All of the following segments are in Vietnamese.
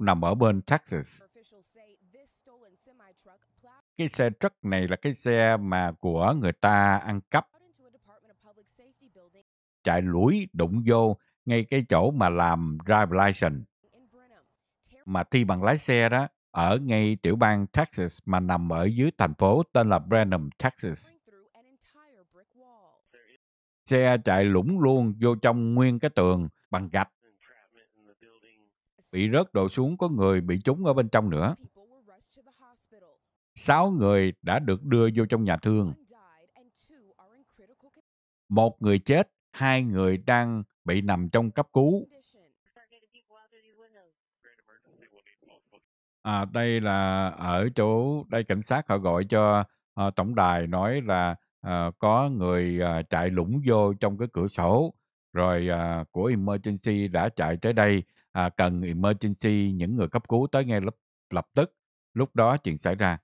nằm ở bên Texas. Cái xe truck này là cái xe mà của người ta ăn cắp. Chạy lũi đụng vô ngay cái chỗ mà làm drive license mà thi bằng lái xe đó ở ngay tiểu bang Texas mà nằm ở dưới thành phố tên là Brenham, Texas. Xe chạy lũng luôn vô trong nguyên cái tường bằng gạch bị rớt đổ xuống có người bị trúng ở bên trong nữa. Sáu người đã được đưa vô trong nhà thương. Một người chết, hai người đang bị nằm trong cấp cứu. À, đây là ở chỗ đây cảnh sát họ gọi cho à, tổng đài nói là à, có người à, chạy lũng vô trong cái cửa sổ rồi à, của emergency đã chạy tới đây à, cần emergency những người cấp cứu tới ngay lập, lập tức lúc đó chuyện xảy ra.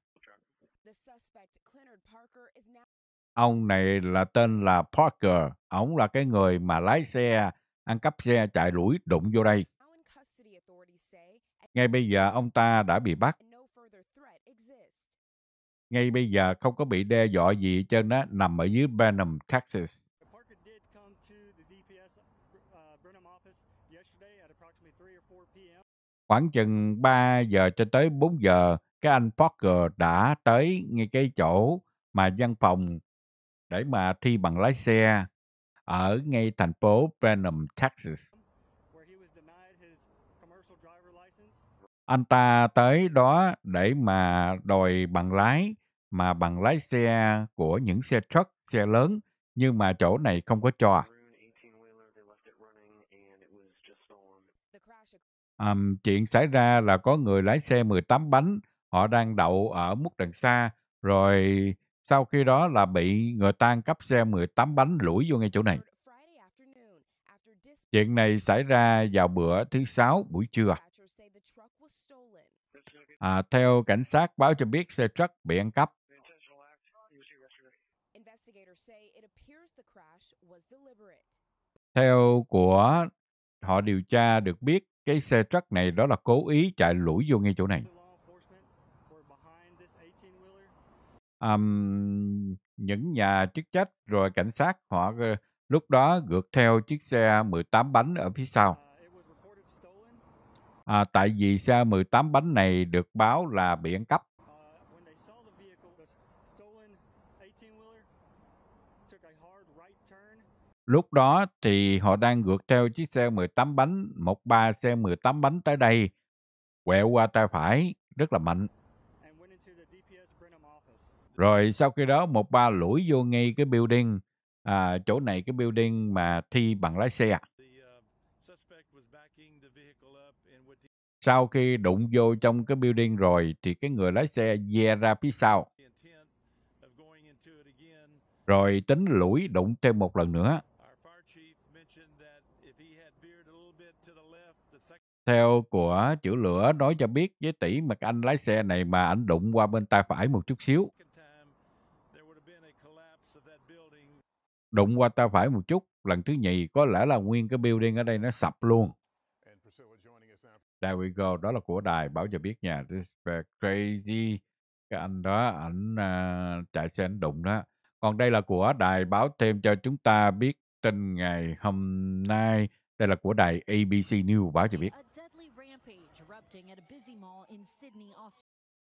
Ông này là tên là Parker, ông là cái người mà lái xe, ăn cắp xe chạy đuổi đụng vô đây. Ngay bây giờ ông ta đã bị bắt. Ngay bây giờ không có bị đe dọa gì hết trơn á, nằm ở dưới Benham, Texas. Khoảng chừng 3 giờ cho tới 4 giờ, cái anh Parker đã tới ngay cái chỗ mà văn phòng để mà thi bằng lái xe ở ngay thành phố Brenham, Texas. Anh ta tới đó để mà đòi bằng lái, mà bằng lái xe của những xe truck, xe lớn, nhưng mà chỗ này không có cho. um, chuyện xảy ra là có người lái xe 18 bánh họ đang đậu ở mức đằng xa rồi sau khi đó là bị người ta cấp xe 18 bánh lủi vô ngay chỗ này. Chuyện này xảy ra vào bữa thứ sáu buổi trưa. À, theo cảnh sát báo cho biết xe truck bị ăn cắp. Theo của họ điều tra được biết cái xe truck này đó là cố ý chạy lủi vô ngay chỗ này. Um, những nhà chức trách rồi cảnh sát họ ờ, lúc đó gượt theo chiếc xe 18 bánh ở phía sau. À, tại vì xe 18 bánh này được báo là bị ăn cắp Lúc đó thì họ đang gượt theo chiếc xe 18 bánh, một ba xe 18 bánh tới đây, quẹo qua tay phải, rất là mạnh. Rồi sau khi đó một ba lũi vô ngay cái building, à, chỗ này cái building mà thi bằng lái xe. Uh, sau khi đụng vô trong cái building rồi thì cái người lái xe dè ra phía sau. Rồi tính lũi đụng thêm một lần nữa. Theo của chữ Lửa nói cho biết với tỷ mà anh lái xe này mà anh đụng qua bên tay phải một chút xíu. Đụng qua tay phải một chút, lần thứ nhì có lẽ là nguyên cái building ở đây nó sập luôn. There we go, đó là của đài báo cho biết nhà. This crazy. Cái anh đó, ảnh uh, chạy xe anh đụng đó. Còn đây là của đài báo thêm cho chúng ta biết tin ngày hôm nay. Đây là của đài ABC News báo cho biết.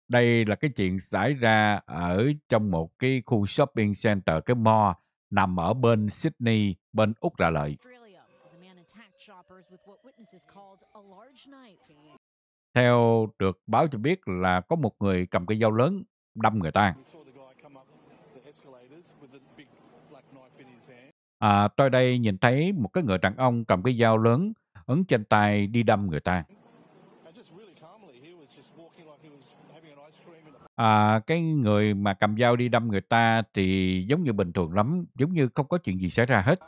Đây là cái chuyện xảy ra ở trong một cái khu shopping center, cái mall nằm ở bên Sydney, bên Úc ra lợi. Theo được báo cho biết là có một người cầm cây dao lớn đâm người ta. À, tôi đây nhìn thấy một cái người đàn ông cầm cái dao lớn ấn trên tay đi đâm người ta. à, cái người mà cầm dao đi đâm người ta thì giống như bình thường lắm, giống như không có chuyện gì xảy ra hết.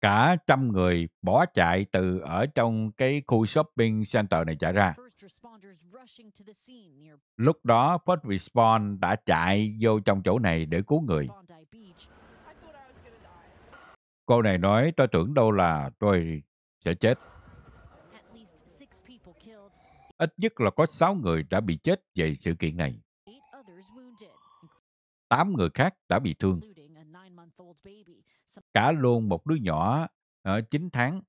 Cả trăm người bỏ chạy từ ở trong cái khu shopping center này chạy ra. Lúc đó, First Response đã chạy vô trong chỗ này để cứu người. Cô này nói, tôi tưởng đâu là tôi sẽ chết. Ít nhất là có 6 người đã bị chết về sự kiện này. 8 người khác đã bị thương. Cả luôn một đứa nhỏ ở 9 tháng.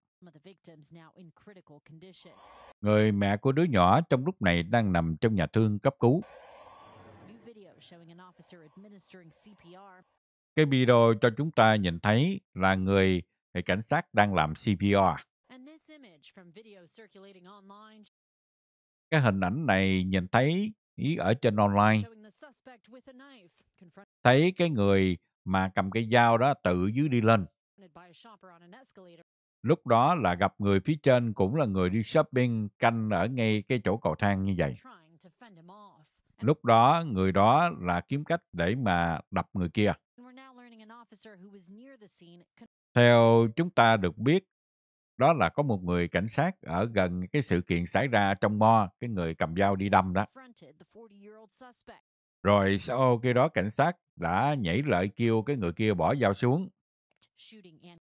Người mẹ của đứa nhỏ trong lúc này đang nằm trong nhà thương cấp cứu. Cái video cho chúng ta nhìn thấy là người cảnh sát đang làm CPR cái hình ảnh này nhìn thấy ý ở trên online thấy cái người mà cầm cái dao đó tự dưới đi lên lúc đó là gặp người phía trên cũng là người đi shopping canh ở ngay cái chỗ cầu thang như vậy lúc đó người đó là kiếm cách để mà đập người kia theo chúng ta được biết đó là có một người cảnh sát ở gần cái sự kiện xảy ra trong mo, cái người cầm dao đi đâm đó. Rồi sau khi đó cảnh sát đã nhảy lại kêu cái người kia bỏ dao xuống.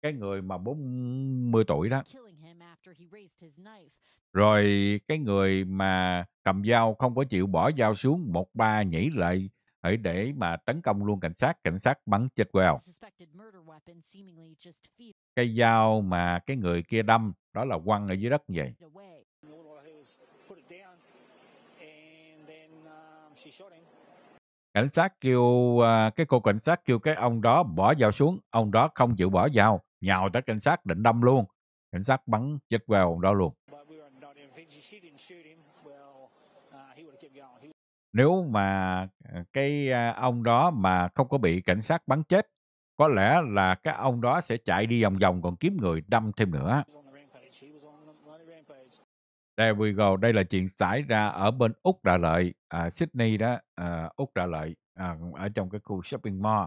Cái người mà 40 tuổi đó. Rồi cái người mà cầm dao không có chịu bỏ dao xuống, một ba nhảy lại hãy để mà tấn công luôn cảnh sát cảnh sát bắn chết Chidwell cây dao mà cái người kia đâm đó là quăng ở dưới đất như vậy cảnh sát kêu à, cái cô cảnh sát kêu cái ông đó bỏ dao xuống ông đó không chịu bỏ dao nhào tới cảnh sát định đâm luôn cảnh sát bắn chết vào ông đó luôn nếu mà ờ, cái ông đó mà không có bị cảnh sát bắn chết có lẽ là cái ông đó sẽ chạy đi vòng vòng còn kiếm người đâm thêm nữa. Đây we go. Đây là chuyện xảy ra ở bên Úc Đà Lợi, à, Sydney đó, à, Úc Đà Lợi, à, ở trong cái khu shopping mall.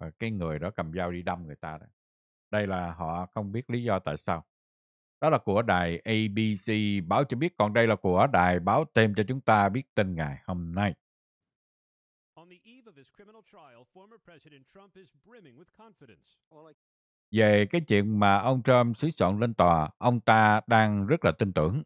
Và cái người đó cầm dao đi đâm người ta. Đó. Đây là họ không biết lý do tại sao. Đó là của đài ABC báo cho biết, còn đây là của đài báo tem cho chúng ta biết tin ngày hôm nay. Về cái chuyện mà ông Trump xứ soạn lên tòa, ông ta đang rất là tin tưởng.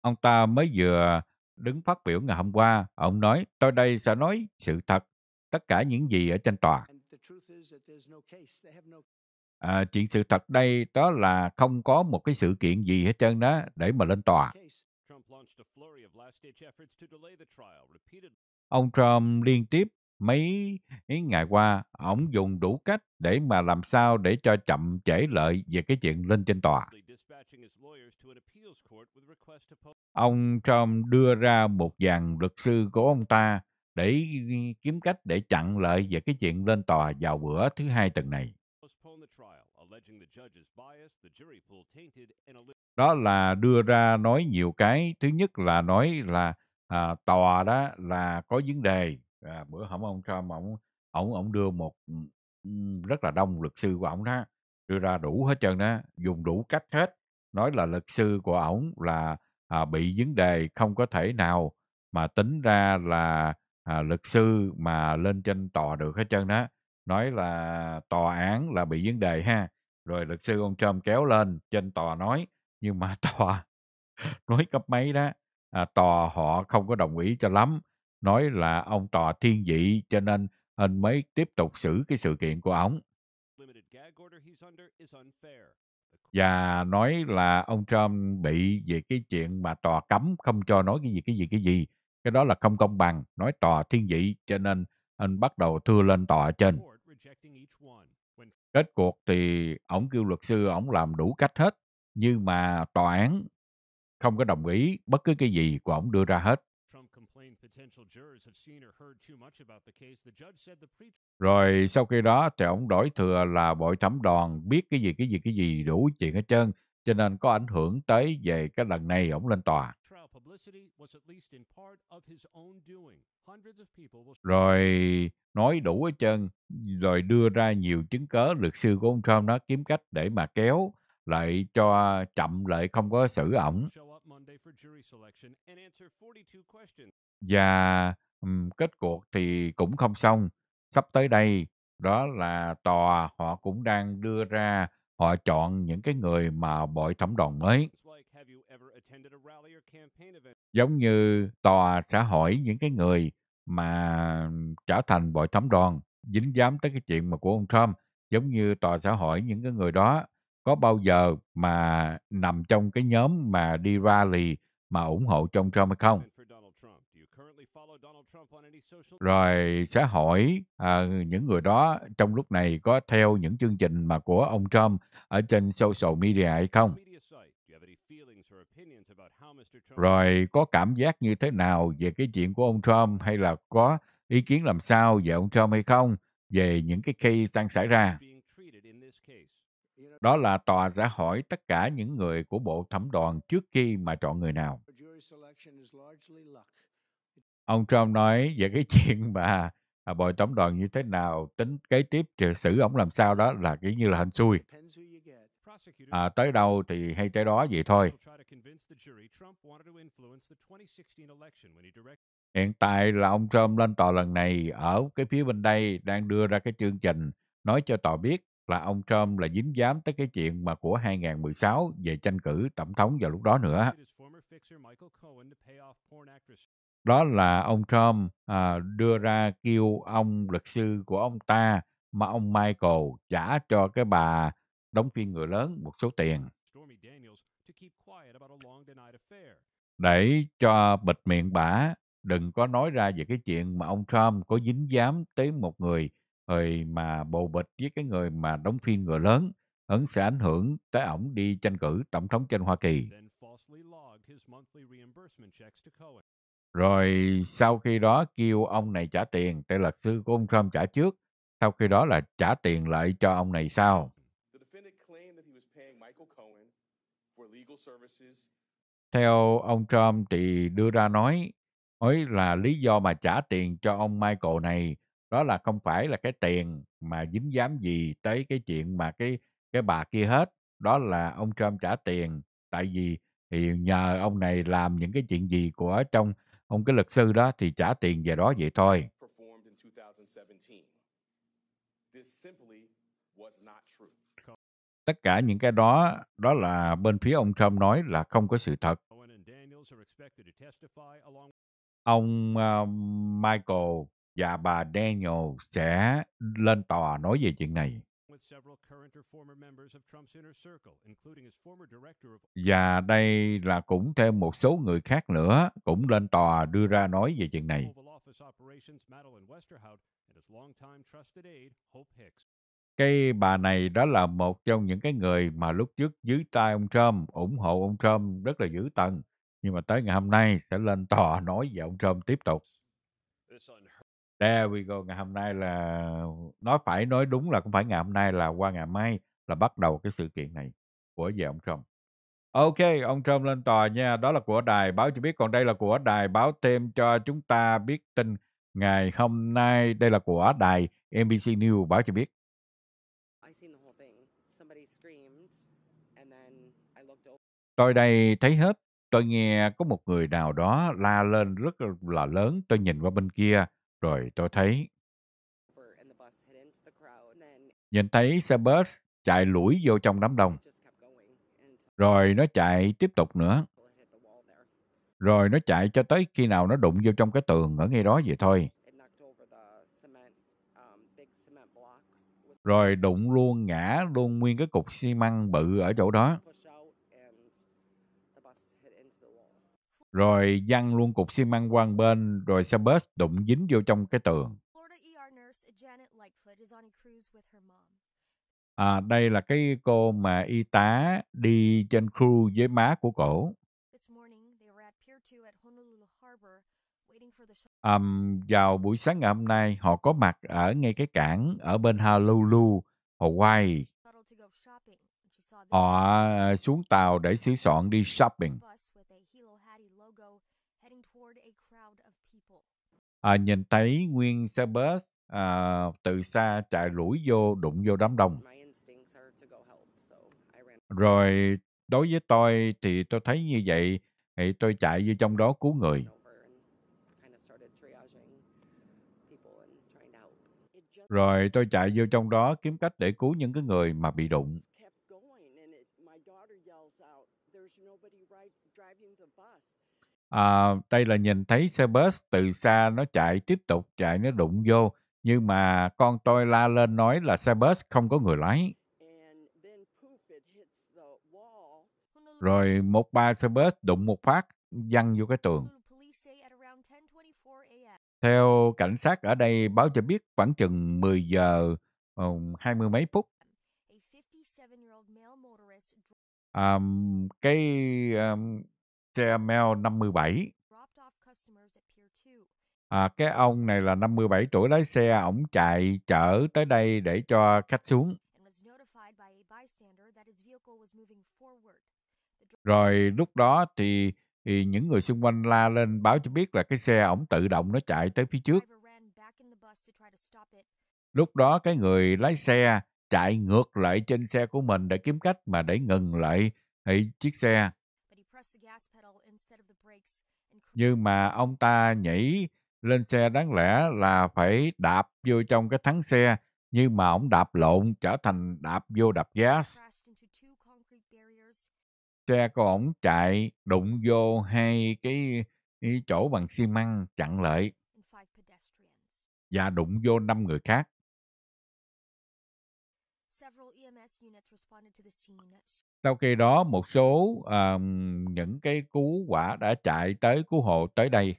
Ông ta mới vừa đứng phát biểu ngày hôm qua, ông nói, tôi đây sẽ nói sự thật, tất cả những gì ở trên tòa à, chuyện sự thật đây đó là không có một cái sự kiện gì hết trơn đó để mà lên tòa. Ông Trump liên tiếp mấy mấy ngày qua, ông dùng đủ cách để mà làm sao để cho chậm trễ lợi về cái chuyện lên trên tòa. Ông Trump đưa ra một dàn luật sư của ông ta để kiếm cách để chặn lợi về cái chuyện lên tòa vào bữa thứ hai tuần này đó là đưa ra nói nhiều cái thứ nhất là nói là à, tòa đó là có vấn đề à, bữa hôm ông Trump ông ông ông đưa một rất là đông luật sư của ông đó đưa ra đủ hết trơn đó dùng đủ cách hết nói là luật sư của ông là à, bị vấn đề không có thể nào mà tính ra là à, luật sư mà lên trên tòa được hết trơn đó nói là tòa án là bị vấn đề ha rồi luật sư ông Trump kéo lên trên tòa nói nhưng mà tòa nói cấp mấy đó à, tòa họ không có đồng ý cho lắm nói là ông tòa thiên vị cho nên anh mới tiếp tục xử cái sự kiện của ông và nói là ông Trump bị về cái chuyện mà tòa cấm không cho nói cái gì cái gì cái gì cái đó là không công bằng nói tòa thiên vị cho nên anh bắt đầu thưa lên tòa trên kết cuộc thì ổng kêu luật sư ổng làm đủ cách hết nhưng mà tòa án không có đồng ý bất cứ cái gì của ổng đưa ra hết rồi sau khi đó thì ổng đổi thừa là bội thẩm đoàn biết cái gì cái gì cái gì đủ chuyện hết trơn cho nên có ảnh hưởng tới về cái lần này ổng lên tòa rồi nói đủ hết trơn rồi đưa ra nhiều chứng cớ luật sư của ông Trump nó kiếm cách để mà kéo lại cho chậm lại không có xử ổng và um, kết cuộc thì cũng không xong sắp tới đây đó là tòa họ cũng đang đưa ra họ chọn những cái người mà bội thẩm đoàn mới giống như tòa xã hội những cái người mà trở thành bội thống đoàn dính dám tới cái chuyện mà của ông Trump giống như tòa xã hội những cái người đó có bao giờ mà nằm trong cái nhóm mà đi rally mà ủng hộ trong Trump hay không? Rồi sẽ hỏi à, những người đó trong lúc này có theo những chương trình mà của ông Trump ở trên social media hay không? rồi có cảm giác như thế nào về cái chuyện của ông Trump hay là có ý kiến làm sao về ông Trump hay không về những cái case đang xảy ra. Đó là tòa sẽ hỏi tất cả những người của bộ thẩm đoàn trước khi mà chọn người nào. Ông Trump nói về cái chuyện mà à, bồi tổng đoàn như thế nào, tính kế tiếp xử ông làm sao đó là cái như là hên xui à, tới đâu thì hay tới đó vậy thôi. Hiện tại là ông Trump lên tòa lần này ở cái phía bên đây đang đưa ra cái chương trình nói cho tòa biết là ông Trump là dính dám tới cái chuyện mà của 2016 về tranh cử tổng thống vào lúc đó nữa. Đó là ông Trump à, đưa ra kêu ông luật sư của ông ta mà ông Michael trả cho cái bà đóng phim người lớn một số tiền để cho bịt miệng bả đừng có nói ra về cái chuyện mà ông Trump có dính dám tới một người rồi mà bầu bịch với cái người mà đóng phim người lớn ấn sẽ ảnh hưởng tới ổng đi tranh cử tổng thống trên Hoa Kỳ. Rồi sau khi đó kêu ông này trả tiền, tới luật sư của ông Trump trả trước, sau khi đó là trả tiền lại cho ông này sau. Theo ông Trump thì đưa ra nói, ấy là lý do mà trả tiền cho ông Michael này đó là không phải là cái tiền mà dính dám gì tới cái chuyện mà cái cái bà kia hết, đó là ông Trump trả tiền tại vì thì nhờ ông này làm những cái chuyện gì của trong ông cái luật sư đó thì trả tiền về đó vậy thôi tất cả những cái đó đó là bên phía ông Trump nói là không có sự thật. Ông uh, Michael và bà Daniel sẽ lên tòa nói về chuyện này. Và đây là cũng thêm một số người khác nữa cũng lên tòa đưa ra nói về chuyện này cái bà này đó là một trong những cái người mà lúc trước dưới tay ông Trump ủng hộ ông Trump rất là dữ tận nhưng mà tới ngày hôm nay sẽ lên tòa nói về ông Trump tiếp tục. There we go, ngày hôm nay là nói phải nói đúng là cũng phải ngày hôm nay là qua ngày mai là bắt đầu cái sự kiện này của về ông Trump. Ok, ông Trump lên tòa nha, đó là của đài báo cho biết, còn đây là của đài báo thêm cho chúng ta biết tin ngày hôm nay, đây là của đài NBC News báo cho biết. Tôi đây thấy hết, tôi nghe có một người nào đó la lên rất là lớn, tôi nhìn qua bên kia, rồi tôi thấy. Nhìn thấy xe bus chạy lủi vô trong đám đông. Rồi nó chạy tiếp tục nữa. Rồi nó chạy cho tới khi nào nó đụng vô trong cái tường ở ngay đó vậy thôi. Um, rồi đụng luôn ngã luôn nguyên cái cục xi măng bự ở chỗ đó. rồi văng luôn cục xi măng qua bên, rồi xe bus đụng dính vô trong cái tường. E à, đây là cái cô mà y tá đi trên cruise với má của cổ. Um, vào buổi sáng ngày hôm nay, họ có mặt ở ngay cái cảng ở bên Honolulu, Hawaii. Họ à, xuống tàu để sửa soạn đi shopping. à, nhìn thấy nguyên xe bus à, từ xa chạy lủi vô đụng vô đám đông rồi đối với tôi thì tôi thấy như vậy thì tôi chạy vô trong đó cứu người rồi tôi chạy vô trong đó kiếm cách để cứu những cái người mà bị đụng à, đây là nhìn thấy xe bus từ xa nó chạy tiếp tục chạy nó đụng vô nhưng mà con tôi la lên nói là xe bus không có người lái rồi một ba xe bus đụng một phát văng vô cái tường theo cảnh sát ở đây báo cho biết khoảng chừng 10 giờ ờ, hai mươi mấy phút um, cái um, Tremel 57. À, cái ông này là 57 tuổi lái xe, ổng chạy chở tới đây để cho khách xuống. Rồi lúc đó thì, thì những người xung quanh la lên báo cho biết là cái xe ổng tự động nó chạy tới phía trước. Lúc đó cái người lái xe chạy ngược lại trên xe của mình để kiếm cách mà để ngừng lại thì chiếc xe nhưng mà ông ta nhảy lên xe đáng lẽ là phải đạp vô trong cái thắng xe nhưng mà ông đạp lộn trở thành đạp vô đạp gas xe của ông chạy đụng vô hai cái, cái chỗ bằng xi măng chặn lại và đụng vô năm người khác sau khi đó một số um, những cái cứu quả đã chạy tới cứu hộ tới đây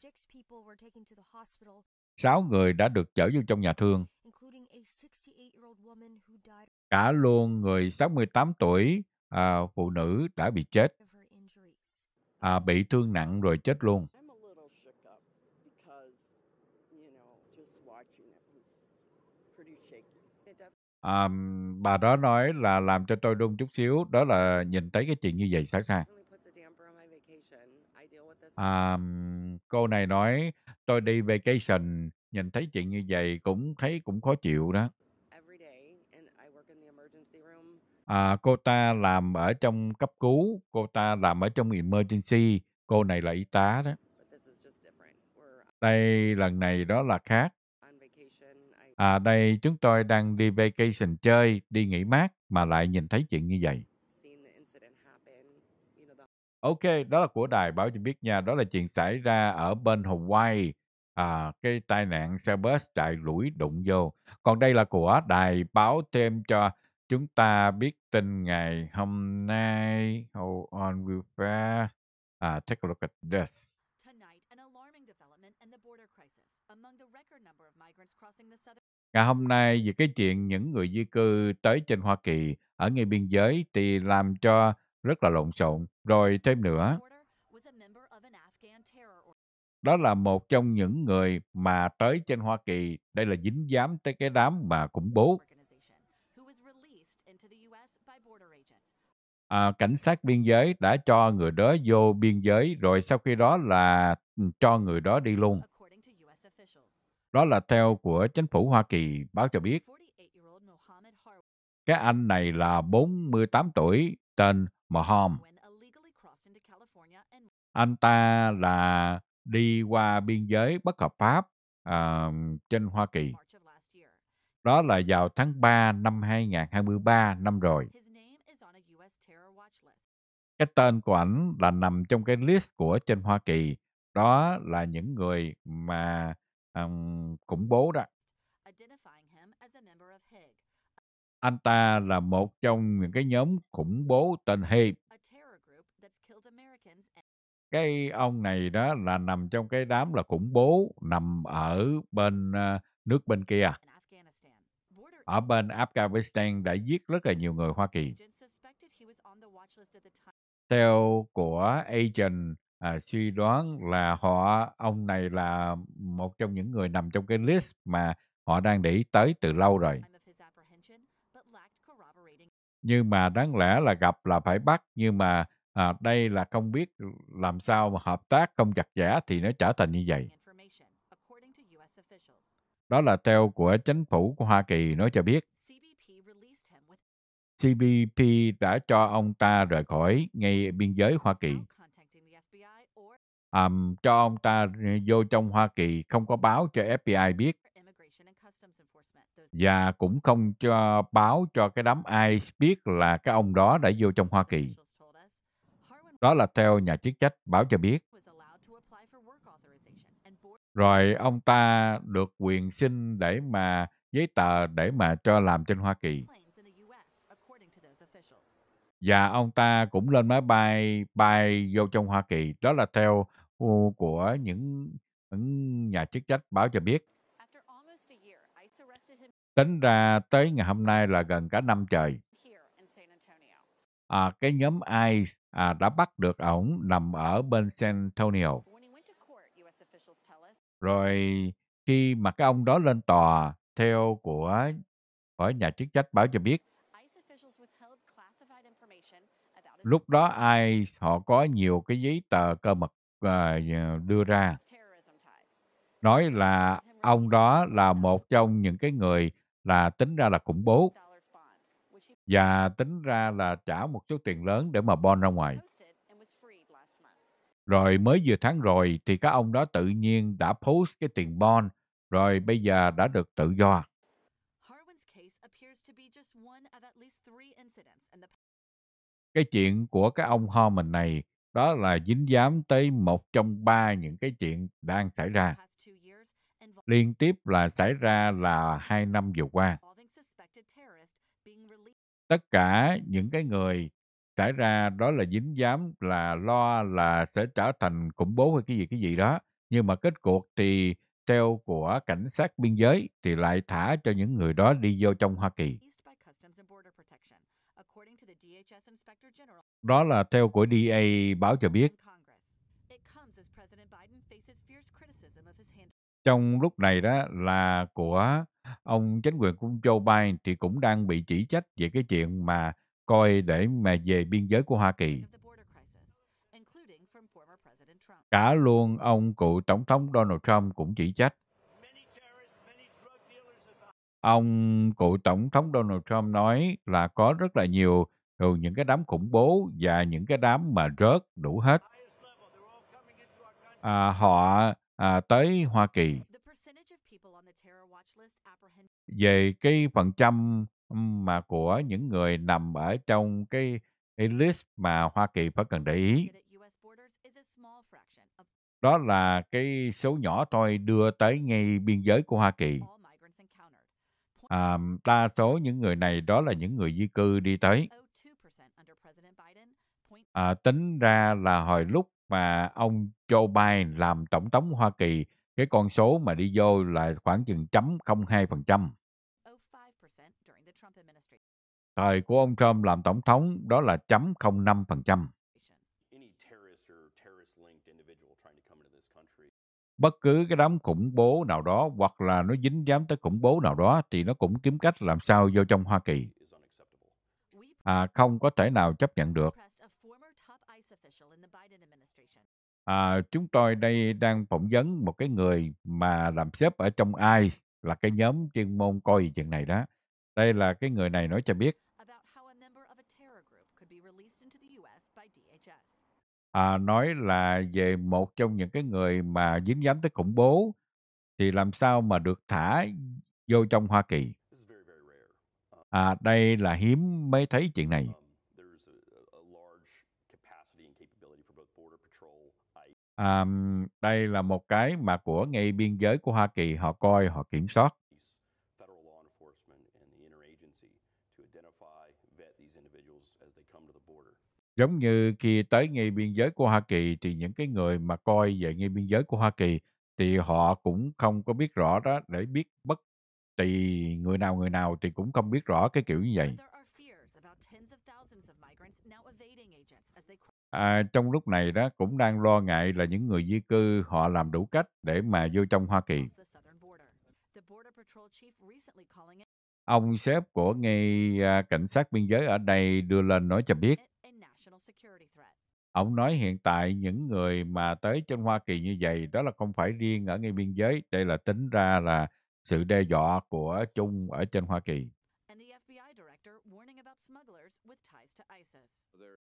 sáu người đã được chở vô trong nhà thương cả luôn người 68 tuổi à, phụ nữ đã bị chết à, bị thương nặng rồi chết luôn um, bà đó nói là làm cho tôi run chút xíu đó là nhìn thấy cái chuyện như vậy xảy ra um, cô này nói tôi đi vacation nhìn thấy chuyện như vậy cũng thấy cũng khó chịu đó à, cô ta làm ở trong cấp cứu cô ta làm ở trong emergency cô này là y tá đó uh, đây lần này đó là khác à, đây chúng tôi đang đi vacation chơi, đi nghỉ mát mà lại nhìn thấy chuyện như vậy. Ok, đó là của đài báo cho biết nha, đó là chuyện xảy ra ở bên Hawaii. À, cái tai nạn xe bus chạy lủi đụng vô. Còn đây là của đài báo thêm cho chúng ta biết tin ngày hôm nay. Hold on real fast. À, take a look at this. Ngày hôm nay về cái chuyện những người di cư tới trên Hoa Kỳ ở ngay biên giới thì làm cho rất là lộn xộn. Rồi thêm nữa, đó là một trong những người mà tới trên Hoa Kỳ, đây là dính dám tới cái đám mà khủng bố. À, cảnh sát biên giới đã cho người đó vô biên giới rồi sau khi đó là ừ, cho người đó đi luôn. Đó là theo của chính phủ Hoa Kỳ báo cho biết. Cái anh này là 48 tuổi, tên Mohammed, Anh ta là đi qua biên giới bất hợp pháp uh, trên Hoa Kỳ. Đó là vào tháng 3 năm 2023 năm rồi. Cái tên của ảnh là nằm trong cái list của trên Hoa Kỳ. Đó là những người mà um, khủng bố đó anh ta là một trong những cái nhóm khủng bố tên Hiệp. Cái ông này đó là nằm trong cái đám là khủng bố nằm ở bên uh, nước bên kia. Ở bên Afghanistan đã giết rất là nhiều người Hoa Kỳ. Theo của agent à, suy đoán là họ ông này là một trong những người nằm trong cái list mà họ đang để ý tới từ lâu rồi. Nhưng mà đáng lẽ là gặp là phải bắt nhưng mà à, đây là không biết làm sao mà hợp tác không chặt chẽ thì nó trở thành như vậy. Đó là theo của chính phủ của Hoa Kỳ nói cho biết. CBP đã cho ông ta rời khỏi ngay biên giới Hoa Kỳ um, cho ông ta ờ, vô trong Hoa Kỳ không có báo cho FBI biết và cũng không cho báo cho cái đám ai biết là cái ông đó đã vô trong Hoa Kỳ. Đó là theo nhà chức trách báo cho biết. Rồi ông ta được quyền xin để mà giấy tờ để mà cho làm trên Hoa Kỳ. Và ông ta cũng lên máy bay bay vô trong Hoa Kỳ. Đó là theo của những, những nhà chức trách báo cho biết. Tính ra tới ngày hôm nay là gần cả năm trời. À, cái nhóm ICE à, đã bắt được ổng nằm ở bên San Antonio. Rồi khi mà cái ông đó lên tòa, theo của khỏi nhà chức trách báo cho biết, lúc đó ICE họ có nhiều cái giấy tờ cơ mật uh, đưa ra nói là ông đó là một trong những cái người là tính ra là khủng bố và tính ra là trả một số tiền lớn để mà bon ra ngoài. Rồi mới vừa tháng rồi thì các ông đó tự nhiên đã post cái tiền bon rồi bây giờ đã được tự do. Cái chuyện của cái ông ho mình này đó là dính dám tới một trong ba những cái chuyện đang xảy ra liên tiếp là xảy ra là hai năm vừa qua tất cả những cái người xảy ra đó là dính dám là lo là sẽ trở thành khủng bố hay cái gì cái gì đó nhưng mà kết cuộc thì theo của cảnh sát biên giới thì lại thả cho những người đó đi vô trong Hoa Kỳ đó là theo của DA báo cho biết. Trong lúc này đó là của ông chính quyền của Joe Biden thì cũng đang bị chỉ trách về cái chuyện mà coi để mà về biên giới của Hoa Kỳ. Cả luôn ông cựu tổng thống Donald Trump cũng chỉ trách. Ông cựu tổng thống Donald Trump nói là có rất là nhiều Ừ, những cái đám khủng bố và những cái đám mà rớt đủ hết. À, họ à, tới Hoa Kỳ. Về cái phần trăm mà của những người nằm ở trong cái, list mà Hoa Kỳ phải cần để ý. Đó là cái số nhỏ thôi đưa tới ngay biên giới của Hoa Kỳ. À, đa số những người này đó là những người di cư đi tới. À, tính ra là hồi lúc mà ông Joe Biden làm tổng thống Hoa Kỳ, cái con số mà đi vô là khoảng chừng chấm 0,2%. Thời của ông Trump làm tổng thống đó là chấm 0,5%. bất cứ cái đám khủng bố nào đó hoặc là nó dính dám tới khủng bố nào đó thì nó cũng kiếm cách làm sao vô trong Hoa Kỳ. À, không có thể nào chấp nhận được. à, chúng tôi đây đang phỏng vấn một cái người mà làm sếp ở trong ai là cái nhóm chuyên môn coi chuyện này đó. Đây là cái người này nói cho biết. À, nói là về một trong những cái người mà dính dáng tới khủng bố thì làm sao mà được thả vô trong Hoa Kỳ. À, đây là hiếm mới thấy chuyện này. Um, à, đây là một cái mà của ngay biên giới của Hoa Kỳ họ coi họ kiểm soát giống như khi tới ngay biên giới của Hoa Kỳ thì những cái người mà coi về ngay biên giới của Hoa Kỳ thì họ cũng không có biết rõ đó để biết bất thì người nào người nào thì cũng không biết rõ cái kiểu như vậy à, trong lúc này đó cũng đang lo ngại là những người di cư họ làm đủ cách để mà vô trong Hoa Kỳ. Ông sếp của ngay à, cảnh sát biên giới ở đây đưa lên nói cho biết. Ông nói hiện tại những người mà tới trên Hoa Kỳ như vậy đó là không phải riêng ở ngay biên giới. Đây là tính ra là sự đe dọa của chung ở trên Hoa Kỳ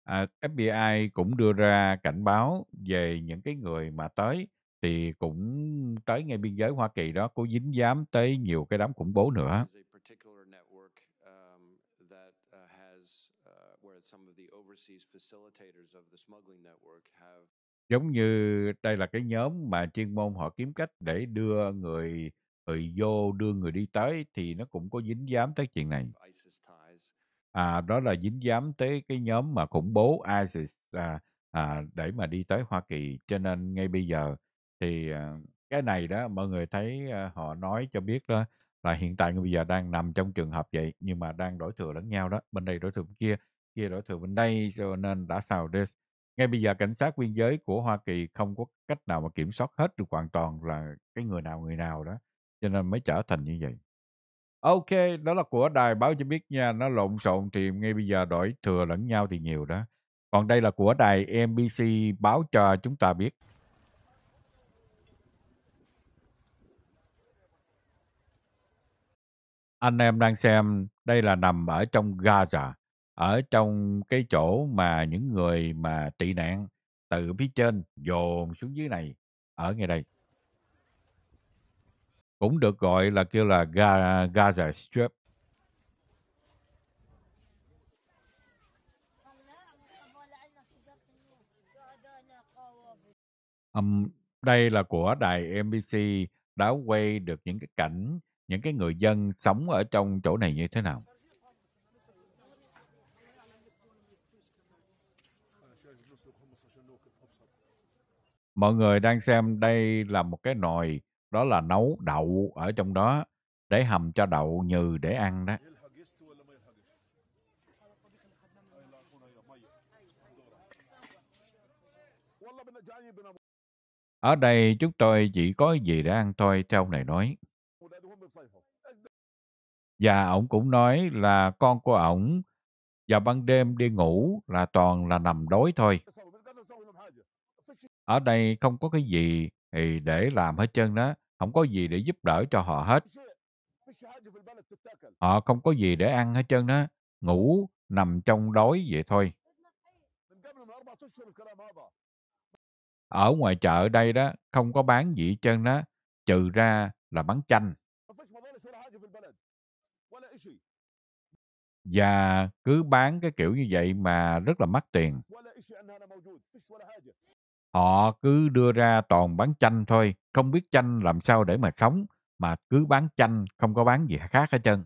à, FBI cũng đưa ra cảnh báo về những cái người mà tới thì cũng tới ngay biên giới Hoa Kỳ đó có dính dám tới nhiều cái đám khủng bố nữa. Um, uh, uh, Giống như đây là cái nhóm mà chuyên môn họ kiếm cách để đưa người người ừ, vô, đưa người đi tới thì nó cũng có dính dám tới chuyện này à, đó là dính dám tới cái nhóm mà khủng bố ISIS à, à, để mà đi tới Hoa Kỳ cho nên ngay bây giờ thì à, cái này đó mọi người thấy à, họ nói cho biết đó là hiện tại bây giờ đang nằm trong trường hợp vậy nhưng mà đang đổi thừa lẫn nhau đó bên đây đổi thừa bên kia kia đổi thừa bên đây cho nên đã xào đây ngay bây giờ cảnh sát biên giới của Hoa Kỳ không có cách nào mà kiểm soát hết được hoàn toàn là cái người nào người nào đó cho nên mới trở thành như vậy Ok, đó là của đài báo cho biết nha, nó lộn xộn thì ngay bây giờ đổi thừa lẫn nhau thì nhiều đó. Còn đây là của đài MBC báo cho chúng ta biết. Anh em đang xem đây là nằm ở trong Gaza, ở trong cái chỗ mà những người mà tị nạn từ phía trên dồn xuống dưới này ở ngay đây cũng được gọi là kêu là Gaza Strip. Um, đây là của đài NBC đã quay được những cái cảnh những cái người dân sống ở trong chỗ này như thế nào. Mọi người đang xem đây là một cái nồi đó là nấu đậu ở trong đó để hầm cho đậu nhừ để ăn đó. Ở đây chúng tôi chỉ có gì để ăn thôi, cha ông này nói. Và ổng cũng nói là con của ổng vào ban đêm đi ngủ là toàn là nằm đói thôi. Ở đây không có cái gì thì để làm hết trơn đó, không có gì để giúp đỡ cho họ hết. Họ không có gì để ăn hết trơn đó, ngủ, nằm trong đói vậy thôi. Ở ngoài chợ đây đó, không có bán gì hết trơn đó, trừ ra là bán chanh. Và cứ bán cái kiểu như vậy mà rất là mắc tiền. Họ cứ đưa ra toàn bán chanh thôi, không biết chanh làm sao để mà sống, mà cứ bán chanh không có bán gì khác hết trơn.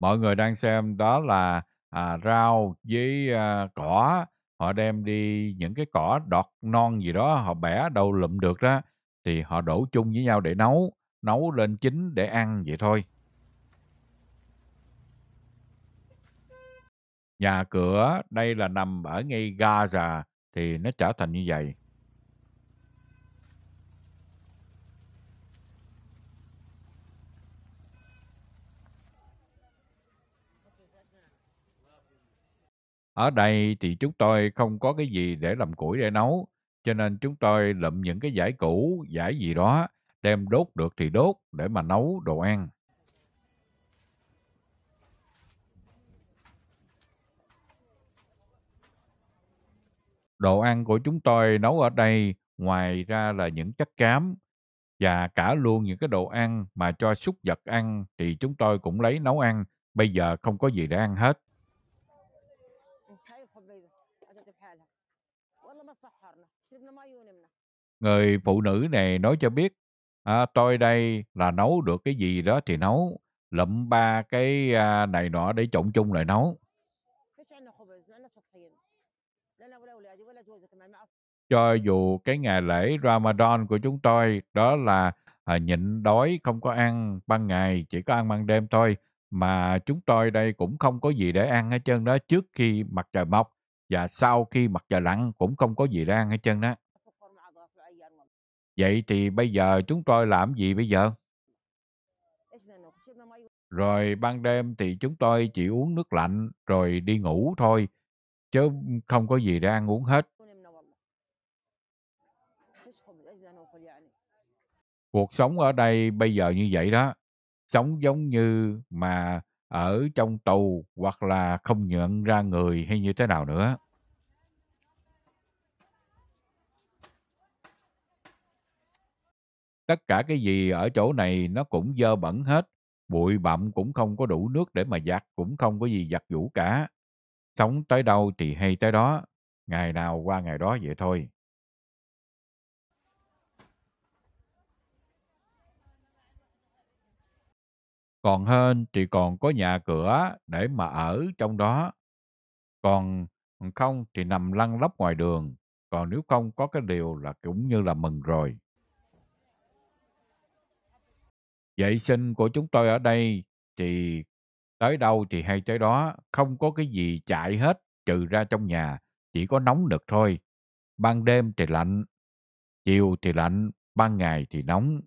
mọi người đang xem đó là à, rau với à, cỏ họ đem đi những cái cỏ đọt non gì đó họ bẻ đâu lụm được đó thì họ đổ chung với nhau để nấu nấu lên chín để ăn vậy thôi. Nhà cửa đây là nằm ở ngay Gaza thì nó trở thành như vậy. Ở đây thì chúng tôi không có cái gì để làm củi để nấu, cho nên chúng tôi lụm những cái giải cũ, giải gì đó đem đốt được thì đốt để mà nấu đồ ăn. Đồ ăn của chúng tôi nấu ở đây ngoài ra là những chất cám và cả luôn những cái đồ ăn mà cho súc vật ăn thì chúng tôi cũng lấy nấu ăn, bây giờ không có gì để ăn hết. Người phụ nữ này nói cho biết à, tôi đây là nấu được cái gì đó thì nấu lụm ba cái này nọ để trộn chung lại nấu cho dù cái ngày lễ Ramadan của chúng tôi đó là à, nhịn đói không có ăn ban ngày chỉ có ăn ban đêm thôi mà chúng tôi đây cũng không có gì để ăn hết trơn đó trước khi mặt trời mọc và sau khi mặt trời lặn cũng không có gì để ăn hết trơn đó Vậy thì bây giờ chúng tôi làm gì bây giờ? Rồi ban đêm thì chúng tôi chỉ uống nước lạnh rồi đi ngủ thôi, chứ không có gì để ăn uống hết. Cuộc sống ở đây bây giờ như vậy đó, sống giống như mà ở trong tù hoặc là không nhận ra người hay như thế nào nữa. Tất cả cái gì ở chỗ này nó cũng dơ bẩn hết, bụi bặm cũng không có đủ nước để mà giặt, cũng không có gì giặt vũ cả. Sống tới đâu thì hay tới đó, ngày nào qua ngày đó vậy thôi. Còn hơn thì còn có nhà cửa để mà ở trong đó. Còn không thì nằm lăn lóc ngoài đường. Còn nếu không có cái điều là cũng như là mừng rồi. Vệ sinh của chúng tôi ở đây thì tới đâu thì hay tới đó, không có cái gì chạy hết, trừ ra trong nhà, chỉ có nóng nực thôi. Ban đêm thì lạnh, chiều thì lạnh, ban ngày thì nóng.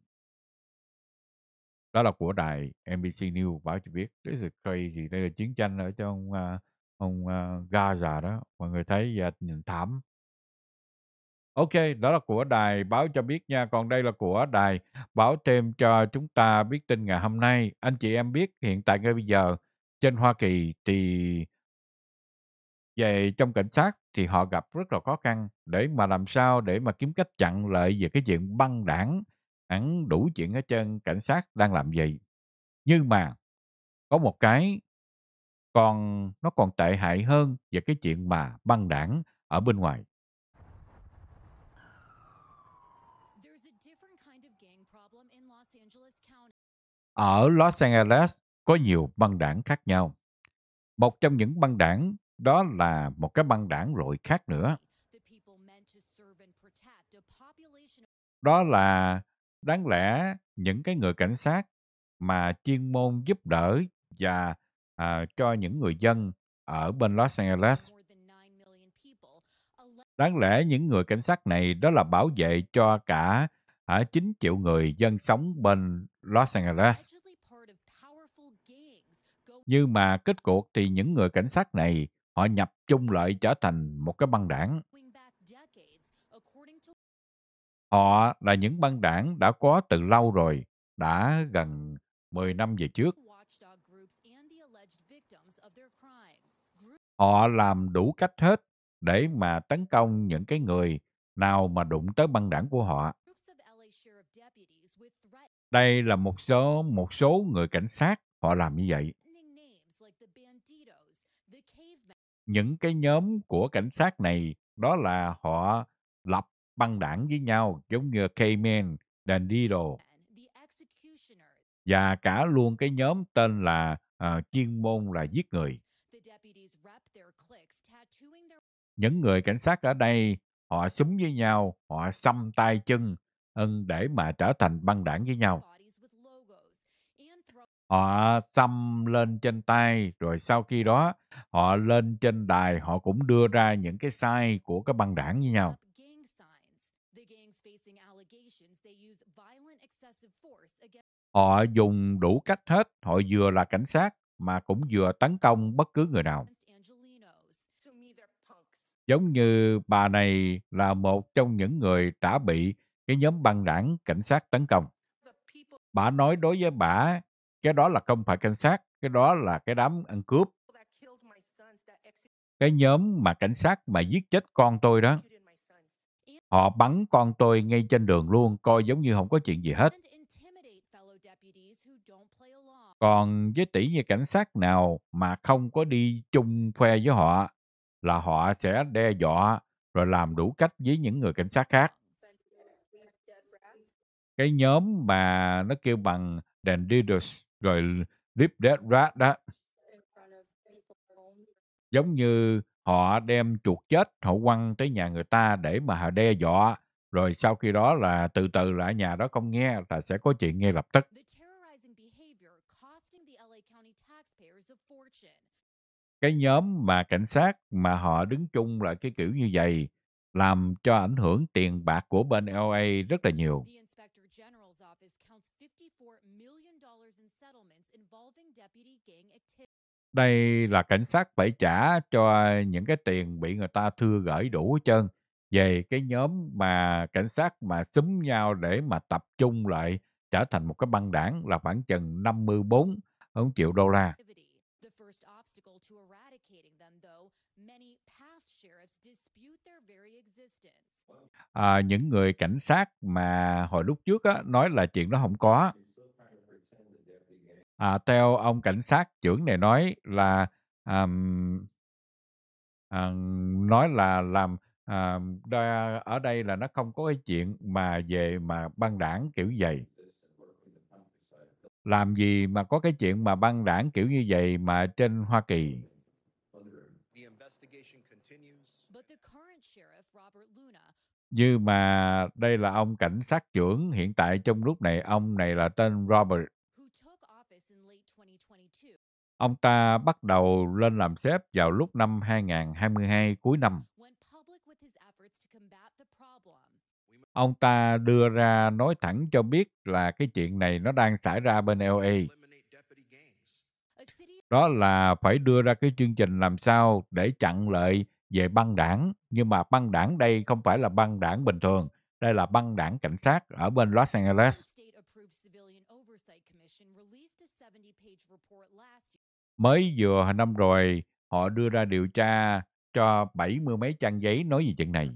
Đó là của đài NBC News báo cho biết. This is crazy. Đây là chiến tranh ở trong uh, ông uh, Gaza đó. Mọi người thấy uh, nhìn thảm. Ok, đó là của đài báo cho biết nha. Còn đây là của đài báo thêm cho chúng ta biết tin ngày hôm nay. Anh chị em biết hiện tại ngay bây giờ trên Hoa Kỳ thì về trong cảnh sát thì họ gặp rất là khó khăn để mà làm sao để mà kiếm cách chặn lợi về cái chuyện băng đảng hẳn đủ chuyện ở trơn cảnh sát đang làm gì. Nhưng mà có một cái còn nó còn tệ hại hơn về cái chuyện mà băng đảng ở bên ngoài Ở Los Angeles có nhiều băng đảng khác nhau. Một trong những băng đảng đó là một cái băng đảng rồi khác nữa. Đó là đáng lẽ những cái người cảnh sát mà chuyên môn giúp đỡ và à, cho những người dân ở bên Los Angeles. Đáng lẽ những người cảnh sát này đó là bảo vệ cho cả à, 9 triệu người dân sống bên Los Angeles. Nhưng mà kết cuộc thì những người cảnh sát này họ nhập chung lại trở thành một cái băng đảng. Họ là những băng đảng đã có từ lâu rồi, đã gần 10 năm về trước. Họ làm đủ cách hết để mà tấn công những cái người nào mà đụng tới băng đảng của họ. Đây là một số một số người cảnh sát họ làm như vậy. Những cái nhóm của cảnh sát này đó là họ lập băng đảng với nhau giống như Cayman, Dandido và cả luôn cái nhóm tên là uh, chuyên môn là giết người. Những người cảnh sát ở đây họ súng với nhau, họ xăm tay chân, ân để mà trở thành băng đảng với nhau. Họ xăm lên trên tay, rồi sau khi đó họ lên trên đài, họ cũng đưa ra những cái sai của các băng đảng với nhau. Họ dùng đủ cách hết, họ vừa là cảnh sát mà cũng vừa tấn công bất cứ người nào giống như bà này là một trong những người đã bị cái nhóm băng đảng cảnh sát tấn công. Bà nói đối với bà, cái đó là không phải cảnh sát, cái đó là cái đám ăn cướp. Cái nhóm mà cảnh sát mà giết chết con tôi đó, họ bắn con tôi ngay trên đường luôn, coi giống như không có chuyện gì hết. Còn với tỷ như cảnh sát nào mà không có đi chung phe với họ là họ sẽ đe dọa rồi làm đủ cách với những người cảnh sát khác cái nhóm mà nó kêu bằng đèn Didus rồi Lip Dead Rat đó giống như họ đem chuột chết họ quăng tới nhà người ta để mà họ đe dọa rồi sau khi đó là từ từ là nhà đó không nghe là sẽ có chuyện ngay lập tức cái nhóm mà cảnh sát mà họ đứng chung là cái kiểu như vậy làm cho ảnh hưởng tiền bạc của bên LA rất là nhiều. 1 million in settlements involving deputy gang activity. Đây là cảnh sát phải trả cho những cái tiền bị người ta thưa gửi đủ chân về cái nhóm mà cảnh sát mà xúm nhau để mà tập trung lại trở thành một cái băng đảng là khoảng chừng 54 ông triệu đô la. À, những người cảnh sát mà hồi lúc trước á, nói là chuyện đó không có à, theo ông cảnh sát trưởng này nói là um, à, nói là làm à, đa, ở đây là nó không có cái chuyện mà về mà băng đảng kiểu vậy làm gì mà có cái chuyện mà băng đảng kiểu như vậy mà trên Hoa Kỳ như mà đây là ông cảnh sát trưởng hiện tại trong lúc này ông này là tên Robert Ông ta bắt đầu lên làm sếp vào lúc năm 2022 cuối năm. Ông ta đưa ra nói thẳng cho biết là cái chuyện này nó đang xảy ra bên LA. Đó là phải đưa ra cái chương trình làm sao để chặn lợi về băng đảng. Nhưng mà băng đảng đây không phải là băng đảng bình thường. Đây là băng đảng cảnh sát ở bên Los Angeles. Mới vừa năm rồi, họ đưa ra điều tra cho bảy mươi mấy trang giấy nói về chuyện này.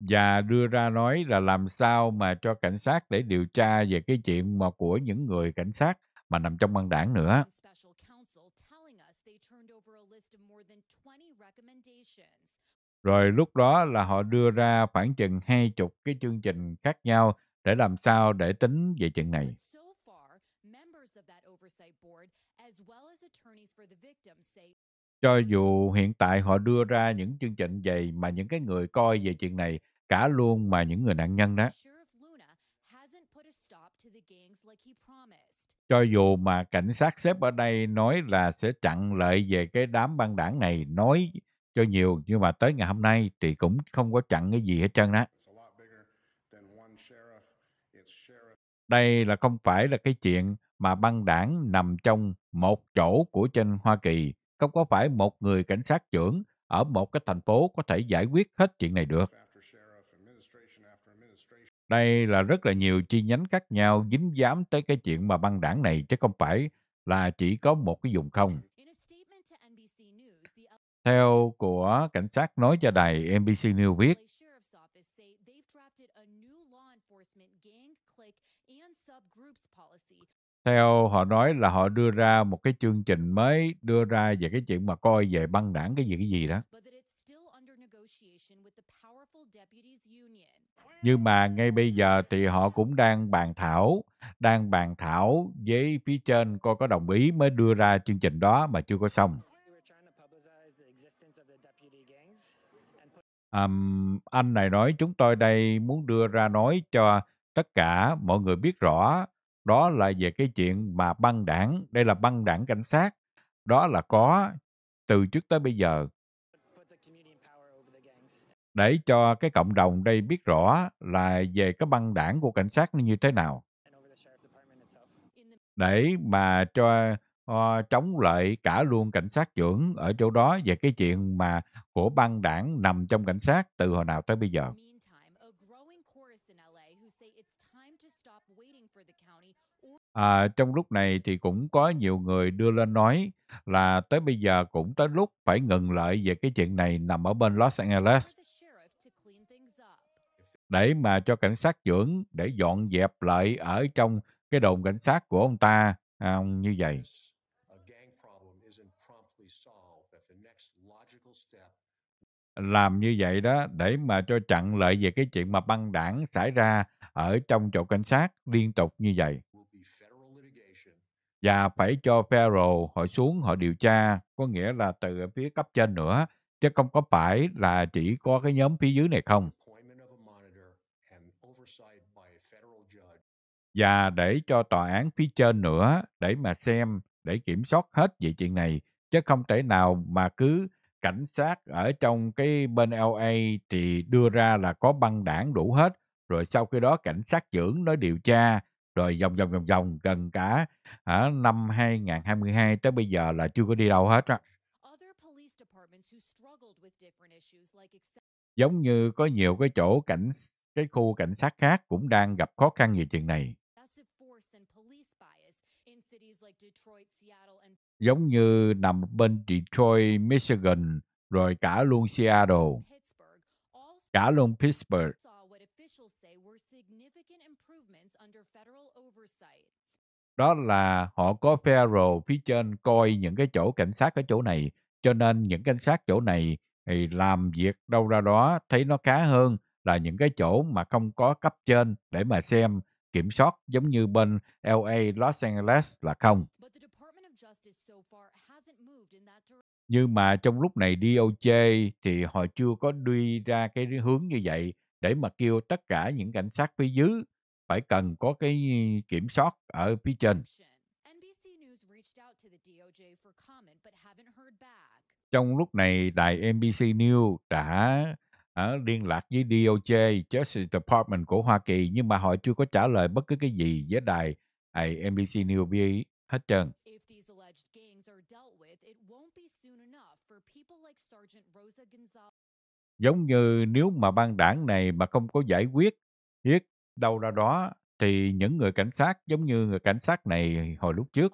Và đưa ra nói là làm sao mà cho cảnh sát để điều tra về cái chuyện mà của những người cảnh sát mà nằm trong băng đảng nữa. Rồi lúc đó là họ đưa ra khoảng chừng hai chục cái chương trình khác nhau để làm sao để tính về chuyện này. Cho dù hiện tại họ đưa ra những chương trình dày mà những cái người coi về chuyện này cả luôn mà những người nạn nhân đó. Cho dù mà cảnh sát xếp ở đây nói là sẽ chặn lợi về cái đám băng đảng này nói cho nhiều nhưng mà tới ngày hôm nay thì cũng không có chặn cái gì hết trơn đó. Đây là không phải là cái chuyện mà băng đảng nằm trong một chỗ của trên Hoa Kỳ, không có phải một người cảnh sát trưởng ở một cái thành phố có thể giải quyết hết chuyện này được. Đây là rất là nhiều chi nhánh khác nhau dính dám tới cái chuyện mà băng đảng này chứ không phải là chỉ có một cái vùng không. Theo của cảnh sát nói cho đài NBC News viết. theo họ nói là họ đưa ra một cái chương trình mới đưa ra về cái chuyện mà coi về băng đảng cái gì cái gì đó nhưng mà ngay bây giờ thì họ cũng đang bàn thảo đang bàn thảo với phía trên coi có đồng ý mới đưa ra chương trình đó mà chưa có xong um, anh này nói chúng tôi đây muốn đưa ra nói cho tất cả mọi người biết rõ đó là về cái chuyện mà băng đảng, đây là băng đảng cảnh sát, đó là có từ trước tới bây giờ. Để cho cái cộng đồng đây biết rõ là về cái băng đảng của cảnh sát nó như thế nào. Để mà cho uh, chống lại cả luôn cảnh sát trưởng ở chỗ đó về cái chuyện mà của băng đảng nằm trong cảnh sát từ hồi nào tới bây giờ. À, trong lúc này thì cũng có nhiều người đưa lên nói là tới bây giờ cũng tới lúc phải ngừng lại về cái chuyện này nằm ở bên Los Angeles để mà cho cảnh sát trưởng để dọn dẹp lại ở trong cái đồn cảnh sát của ông ta à, như vậy. Làm như vậy đó để mà cho chặn lại về cái chuyện mà băng đảng xảy ra ở trong chỗ cảnh sát liên tục như vậy và phải cho Pharaoh họ xuống họ điều tra, có nghĩa là từ phía cấp trên nữa, chứ không có phải là chỉ có cái nhóm phía dưới này không. Và để cho tòa án phía trên nữa, để mà xem, để kiểm soát hết về chuyện này, chứ không thể nào mà cứ cảnh sát ở trong cái bên LA thì đưa ra là có băng đảng đủ hết, rồi sau khi đó cảnh sát trưởng nói điều tra, rồi vòng vòng vòng vòng gần cả à, năm 2022 tới bây giờ là chưa có đi đâu hết á. Giống như có nhiều cái chỗ cảnh cái khu cảnh sát khác cũng đang gặp khó khăn về chuyện này. Giống như nằm bên Detroit, Michigan, rồi cả luôn Seattle, cả luôn Pittsburgh đó là họ có Pharaoh phía trên coi những cái chỗ cảnh sát ở chỗ này cho nên những cảnh sát chỗ này thì làm việc đâu ra đó thấy nó khá hơn là những cái chỗ mà không có cấp trên để mà xem kiểm soát giống như bên LA Los Angeles là không. Nhưng mà trong lúc này DOJ thì họ chưa có đi ra cái hướng như vậy để mà kêu tất cả những cảnh sát phía dưới phải cần có cái kiểm soát ở phía trên. Trong lúc này, đài NBC News đã ở ờ, liên lạc với DOJ, Justice Department của Hoa Kỳ nhưng mà họ chưa có trả lời bất cứ cái gì với đài này, NBC News BA hết trơn. Giống như nếu mà ban đảng này mà không có giải quyết, giết Đâu ra đó thì những người cảnh sát giống như người cảnh sát này hồi lúc trước.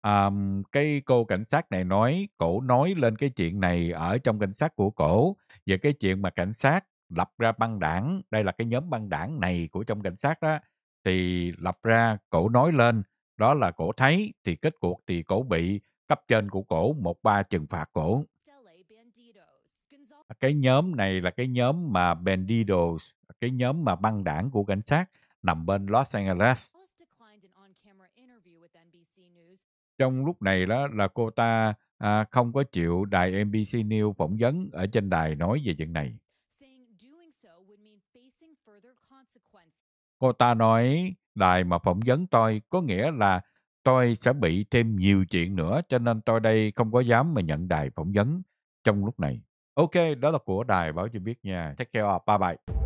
À, cái cô cảnh sát này nói, cổ nói lên cái chuyện này ở trong cảnh sát của cổ về cái chuyện mà cảnh sát lập ra băng đảng, đây là cái nhóm băng đảng này của trong cảnh sát đó, thì lập ra cổ nói lên, đó là cổ thấy thì kết cuộc thì cổ bị cấp trên của cổ một ba trừng phạt cổ À, cái nhóm này là cái nhóm mà Bandidos, cái nhóm mà băng đảng của cảnh sát nằm bên Los Angeles. Trong lúc này đó là cô ta à, không có chịu đài NBC News phỏng vấn ở trên đài nói về chuyện này. Cô ta nói đài mà phỏng vấn tôi có nghĩa là tôi sẽ bị thêm nhiều chuyện nữa cho nên tôi đây không có dám mà nhận đài phỏng vấn trong lúc này. Ok, đó là của Đài Báo Cho Biết nha. Take care, bye bye.